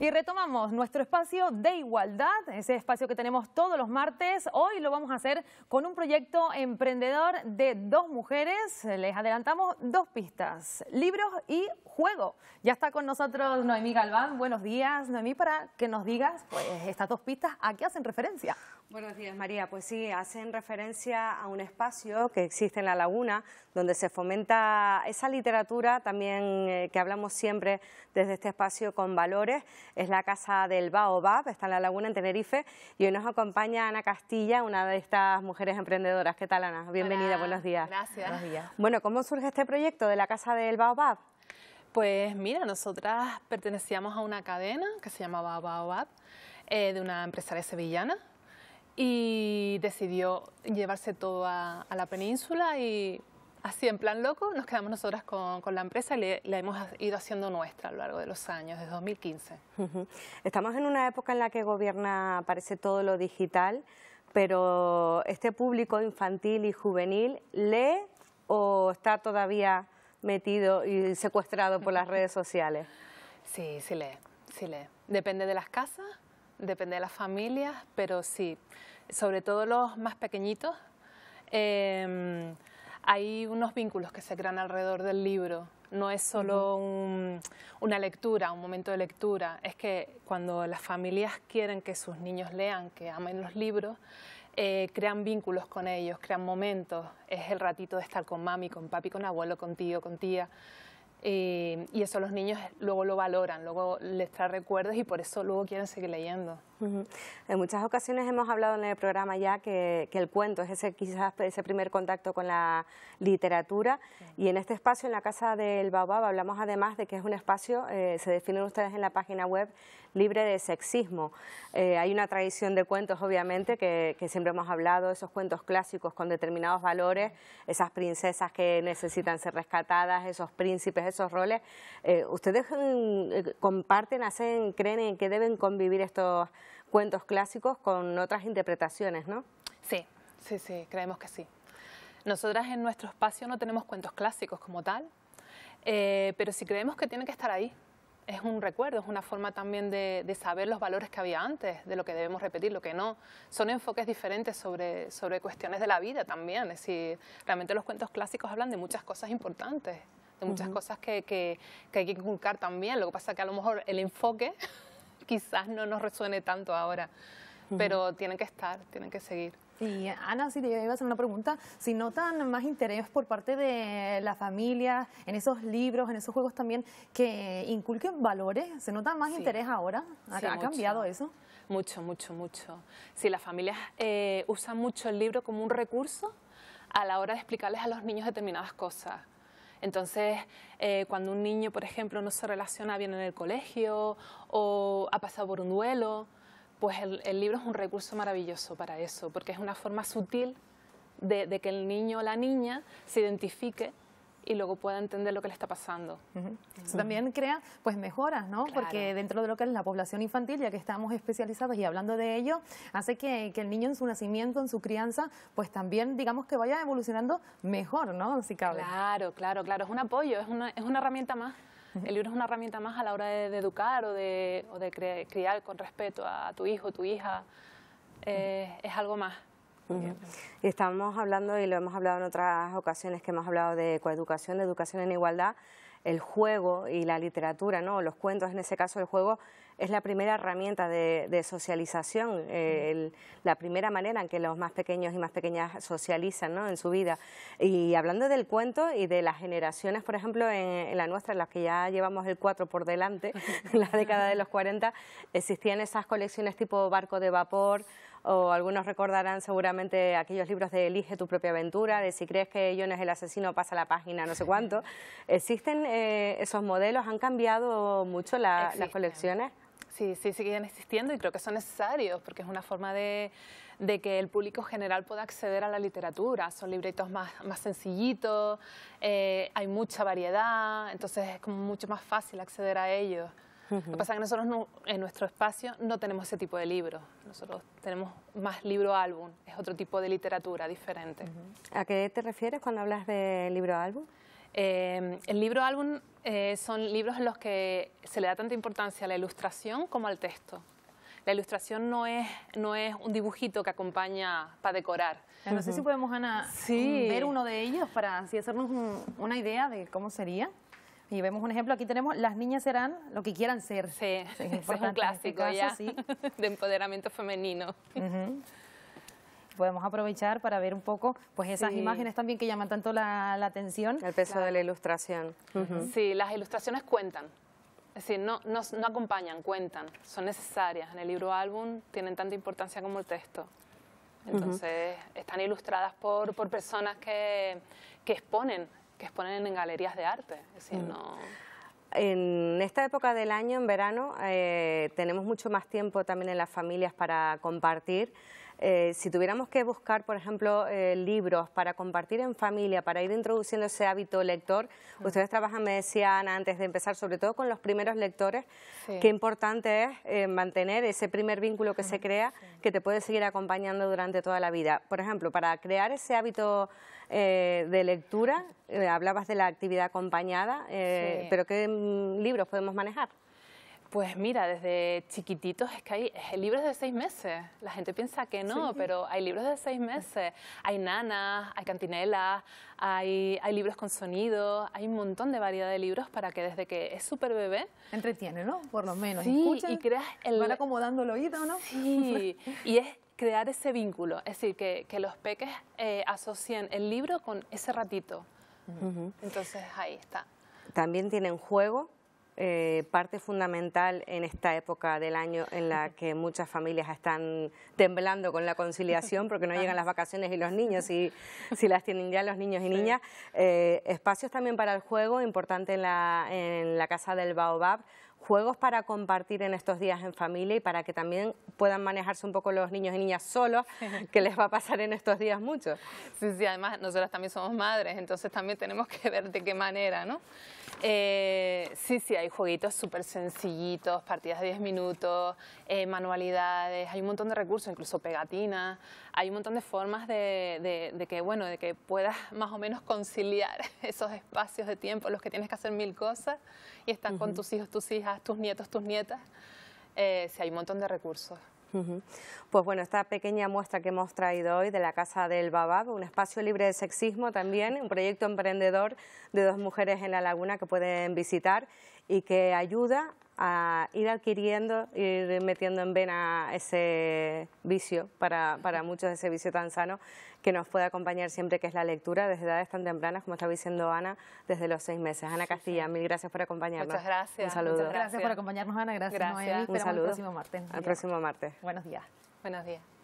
Y retomamos nuestro espacio de igualdad, ese espacio que tenemos todos los martes. Hoy lo vamos a hacer con un proyecto emprendedor de dos mujeres. Les adelantamos dos pistas, libros y juego. Ya está con nosotros Noemí Galván. Buenos días, Noemí, para que nos digas pues, estas dos pistas a qué hacen referencia. Buenos días, María. Pues sí, hacen referencia a un espacio que existe en la laguna, donde se fomenta esa literatura también eh, que hablamos siempre desde este espacio con valores. Es la Casa del Baobab, está en la laguna en Tenerife, y hoy nos acompaña Ana Castilla, una de estas mujeres emprendedoras. ¿Qué tal, Ana? Bienvenida, buenos días. Gracias. Buenos días. Bueno, ¿cómo surge este proyecto de la Casa del Baobab? Pues mira, nosotras pertenecíamos a una cadena que se llamaba Baobab, eh, de una empresaria sevillana, y decidió llevarse todo a, la península y así en plan loco nos quedamos nosotras con, la empresa y le, la hemos ido haciendo nuestra a lo largo de los años, desde 2015. Estamos en una época en la que gobierna, parece, todo lo digital, pero este público infantil y juvenil lee o está todavía metido y secuestrado por las redes sociales? Sí, sí lee, sí lee. Depende de las casas, depende de las familias, pero sí, sobre todo los más pequeñitos, em, hay unos vínculos que se crean alrededor del libro. No es solo una lectura, un momento de lectura. Es que cuando las familias quieren que sus niños lean, que amen los libros, eh, crean vínculos con ellos, crean momentos. Es el ratito de estar con mami, con papi, con abuelo, con tío, con tía. Eh, y eso los niños luego lo valoran, luego les trae recuerdos y por eso luego quieren seguir leyendo. En muchas ocasiones hemos hablado en el programa ya que, el cuento es ese quizás ese primer contacto con la literatura y en este espacio en la Casa del Baobab hablamos además de que es un espacio, eh, se definen ustedes en la página web, libre de sexismo. Eh, hay una tradición de cuentos obviamente que, siempre hemos hablado, esos cuentos clásicos con determinados valores, esas princesas que necesitan ser rescatadas, esos príncipes, esos roles. Eh, ¿Ustedes mm, comparten, hacen, creen en que deben convivir estos cuentos clásicos con otras interpretaciones, ¿no? Sí, sí, sí, creemos que sí. Nosotras en nuestro espacio no tenemos cuentos clásicos como tal, eh, pero sí creemos que tienen que estar ahí. Es un recuerdo, es una forma también de, saber los valores que había antes, de lo que debemos repetir, lo que no. Son enfoques diferentes sobre, sobre cuestiones de la vida también. Es decir, realmente los cuentos clásicos hablan de muchas cosas importantes de muchas cosas que, que, que, hay que inculcar también. Lo que pasa es que a lo mejor el enfoque quizás no nos resuene tanto ahora, pero tienen que estar, tienen que seguir. Y Ana, si te iba a hacer una pregunta, si notan más interés por parte de la familia en esos libros, en esos juegos también, que inculquen valores, ¿se nota más interés ahora? ¿Ha, cambiado eso? Mucho, mucho, mucho. Si las familias eh, usan mucho el libro como un recurso a la hora de explicarles a los niños determinadas cosas. Entonces, eh, cuando un niño, por ejemplo, no se relaciona bien en el colegio o ha pasado por un duelo, pues el, libro es un recurso maravilloso para eso, porque es una forma sutil de que el niño o la niña se identifique y luego pueda entender lo que le está pasando. Eso también crea pues mejoras, ¿no? Porque dentro de lo que es la población infantil, ya que estamos especializados y hablando de ello, hace que, el niño en su nacimiento, en su crianza, pues también digamos que vaya evolucionando mejor, ¿no? Si cabe. Claro, claro, claro. Es un apoyo, es una, herramienta más. El libro es una herramienta más a la hora de, educar o de, criar con respeto a tu hijo, tu hija. Eh, es algo más. Y estamos hablando, y lo hemos hablado en otras ocasiones que hemos hablado de coeducación, de educación en igualdad, el juego y la literatura, ¿no? los cuentos, en ese caso el juego, es la primera herramienta de, socialización, eh, la primera manera en que los más pequeños y más pequeñas socializan ¿no? en su vida. Y hablando del cuento y de las generaciones, por ejemplo, en, la nuestra, en las que ya llevamos el 4 por delante, en la década de los 40, existían esas colecciones tipo barco de vapor, o algunos recordarán seguramente aquellos libros de Elige tu propia aventura, de si crees que John es el asesino pasa la página, no sé cuánto. ¿Existen eh, esos modelos? ¿Han cambiado mucho las colecciones? Sí, sí, siguen existiendo y creo que son necesarios porque es una forma de, que el público general pueda acceder a la literatura. Son libretos más, sencillitos, eh, hay mucha variedad, entonces es mucho más fácil acceder a ellos. Lo que pasa es que nosotros en nuestro espacio no tenemos ese tipo de libros. Nosotros tenemos más libro álbum, es otro tipo de literatura diferente. ¿A qué te refieres cuando hablas de libro álbum? Em, el libro álbum eh, son libros en los que se le da tanta importancia a la ilustración como al texto. La ilustración no es, no es un dibujito que acompaña para decorar. No sé si podemos, Ana, ver uno de ellos para así hacernos una idea de cómo sería. Y vemos un ejemplo, aquí tenemos, las niñas serán lo que quieran ser. Sí, es, un este clásico ya, de empoderamiento femenino. Podemos aprovechar para ver un poco pues esas imágenes también que llaman tanto la, atención. El peso de la ilustración. Sí, las ilustraciones cuentan. Es decir, no, no, acompañan, cuentan, son necesarias. En el libro álbum tienen tanta importancia como el texto. Entonces, están ilustradas por, por personas que, que exponen que exponen en galerías de arte. Es mm. no... En esta época del año, en verano, eh, tenemos mucho más tiempo también en las familias para compartir. Eh, si tuviéramos que buscar, por ejemplo, eh, libros para compartir en familia, para ir introduciendo ese hábito lector, mm. ustedes trabajan, me decían antes de empezar, sobre todo con los primeros lectores, qué importante es eh, mantener ese primer vínculo que se crea, que te puede seguir acompañando durante toda la vida. Por ejemplo, para crear ese hábito de lectura, hablabas de la actividad acompañada, pero ¿qué mm, libros podemos manejar? Pues mira, desde chiquititos es que hay libros de seis meses. La gente piensa que no, pero hay libros de seis meses. Hay nanas, hay cantinelas, hay, libros con sonido, hay un montón de variedad de libros para que desde que es súper bebé... Entretiene, ¿no? Por lo menos. Sí, y creas el... Van acomodando el oído, ¿no? Sí, y es crear ese vínculo. Es decir, que, los peques eh, asocien el libro con ese ratito. Entonces, ahí está. También tienen juego eh, parte fundamental en esta época del año en la que muchas familias están temblando con la conciliación porque no llegan las vacaciones y los niños, si las tienen ya los niños y niñas. Eh, espacios también para el juego, importante en la, en la Casa del Baobab juegos para compartir en estos días en familia y para que también puedan manejarse un poco los niños y niñas solos, que les va a pasar en estos días mucho. Sí, sí, además nosotras también somos madres, entonces también tenemos que ver de qué manera, ¿no? Eh, sí, sí, hay jueguitos súper sencillitos, partidas de 10 minutos, eh, manualidades, hay un montón de recursos, incluso pegatinas, hay un montón de formas de, que, bueno, de que puedas más o menos conciliar esos espacios de tiempo, los que tienes que hacer mil cosas y están con tus hijos, tus hijas, tus nietos, tus nietas. Eh, si hay un montón de recursos. Pues bueno, esta pequeña muestra que hemos traído hoy de la Casa del Babab, un espacio libre de sexismo también, un proyecto emprendedor de dos mujeres en la laguna que pueden visitar y que ayuda a ir adquiriendo, ir metiendo en vena ese vicio, para, para muchos ese vicio tan sano, que nos puede acompañar siempre, que es la lectura, desde edades tan tempranas, como estaba diciendo Ana, desde los seis meses. Ana Castilla, mil gracias por acompañarnos. Muchas gracias. Un saludo. Muchas gracias por acompañarnos, Ana. Gracias, Noel. Un saludo. El próximo martes. El próximo martes. Buenos días. Buenos días.